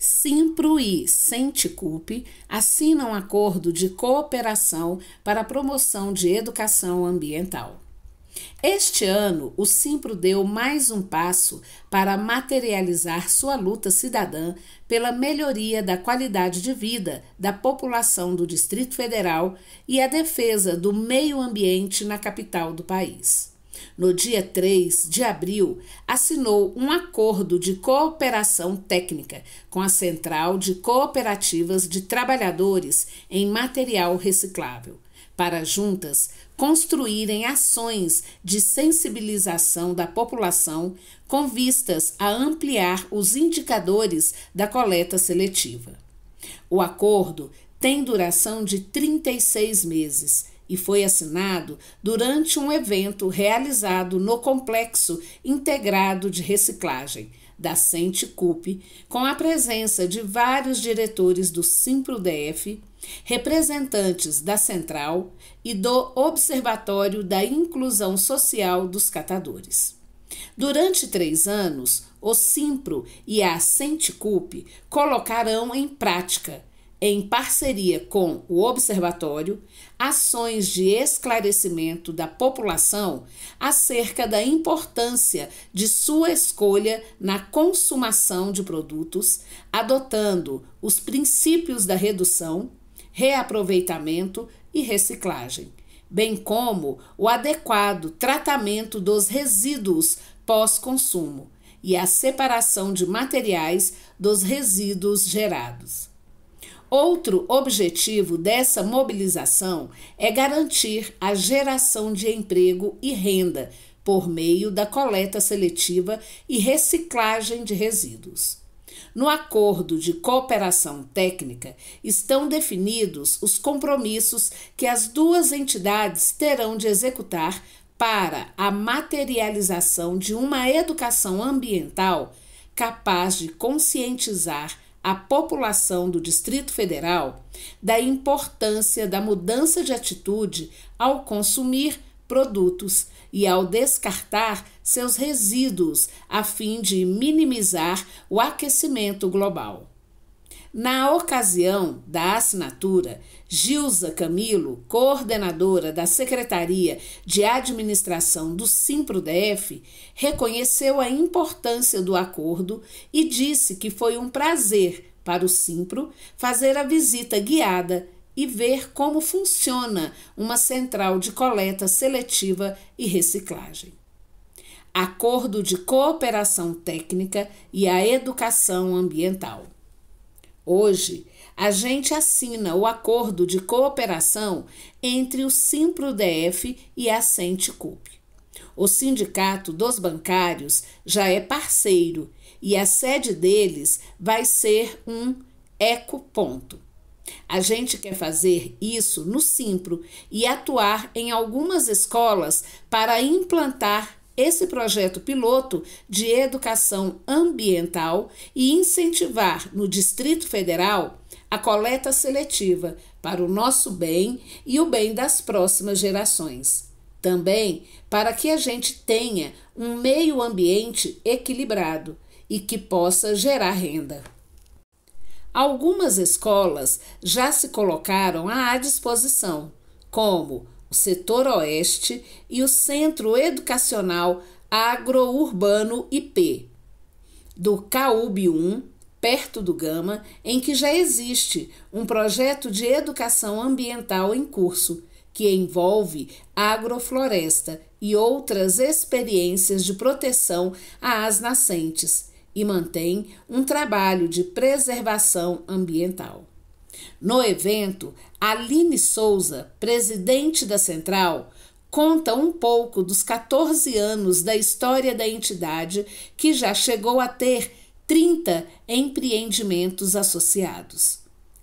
Simpro e Sente Culpe assinam acordo de cooperação para a promoção de educação ambiental. Este ano, o Simpro deu mais um passo para materializar sua luta cidadã pela melhoria da qualidade de vida da população do Distrito Federal e a defesa do meio ambiente na capital do país. No dia 3 de abril, assinou um acordo de cooperação técnica com a Central de Cooperativas de Trabalhadores em Material Reciclável, para juntas construírem ações de sensibilização da população com vistas a ampliar os indicadores da coleta seletiva. O acordo tem duração de 36 meses e foi assinado durante um evento realizado no Complexo Integrado de Reciclagem da Sente Cup, com a presença de vários diretores do Simpro DF, representantes da Central e do Observatório da Inclusão Social dos Catadores. Durante três anos, o Simpro e a Sente Cup colocarão em prática em parceria com o Observatório, ações de esclarecimento da população acerca da importância de sua escolha na consumação de produtos, adotando os princípios da redução, reaproveitamento e reciclagem, bem como o adequado tratamento dos resíduos pós-consumo e a separação de materiais dos resíduos gerados. Outro objetivo dessa mobilização é garantir a geração de emprego e renda por meio da coleta seletiva e reciclagem de resíduos. No acordo de cooperação técnica estão definidos os compromissos que as duas entidades terão de executar para a materialização de uma educação ambiental capaz de conscientizar a população do Distrito Federal da importância da mudança de atitude ao consumir produtos e ao descartar seus resíduos, a fim de minimizar o aquecimento global. Na ocasião da assinatura, Gilza Camilo, coordenadora da Secretaria de Administração do SIMPRODF, reconheceu a importância do acordo e disse que foi um prazer para o Simpro fazer a visita guiada e ver como funciona uma central de coleta seletiva e reciclagem. Acordo de cooperação técnica e a educação ambiental. Hoje, a gente assina o acordo de cooperação entre o SIMPRO-DF e a Senticup. O Sindicato dos Bancários já é parceiro e a sede deles vai ser um ecoponto. A gente quer fazer isso no Simpro e atuar em algumas escolas para implantar esse projeto piloto de educação ambiental e incentivar no Distrito Federal a coleta seletiva para o nosso bem e o bem das próximas gerações. Também para que a gente tenha um meio ambiente equilibrado e que possa gerar renda. Algumas escolas já se colocaram à disposição, como o setor oeste e o Centro Educacional Agrourbano IP, do CAUB 1, perto do Gama, em que já existe um projeto de educação ambiental em curso, que envolve agrofloresta e outras experiências de proteção às nascentes e mantém um trabalho de preservação ambiental. No evento, Aline Souza, presidente da Central, conta um pouco dos 14 anos da história da entidade, que já chegou a ter 30 empreendimentos associados.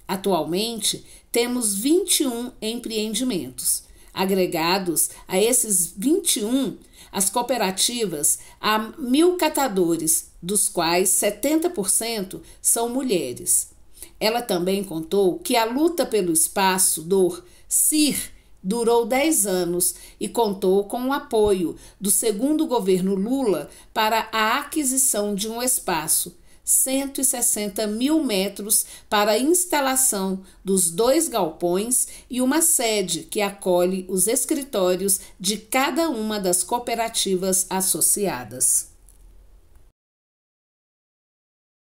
Atualmente, temos 21 empreendimentos. Agregados a esses 21, as cooperativas há mil catadores, dos quais 70% são mulheres. Ela também contou que a luta pelo espaço do CIR durou 10 anos e contou com o apoio do segundo governo Lula para a aquisição de um espaço. 160 mil metros para a instalação dos dois galpões e uma sede que acolhe os escritórios de cada uma das cooperativas associadas.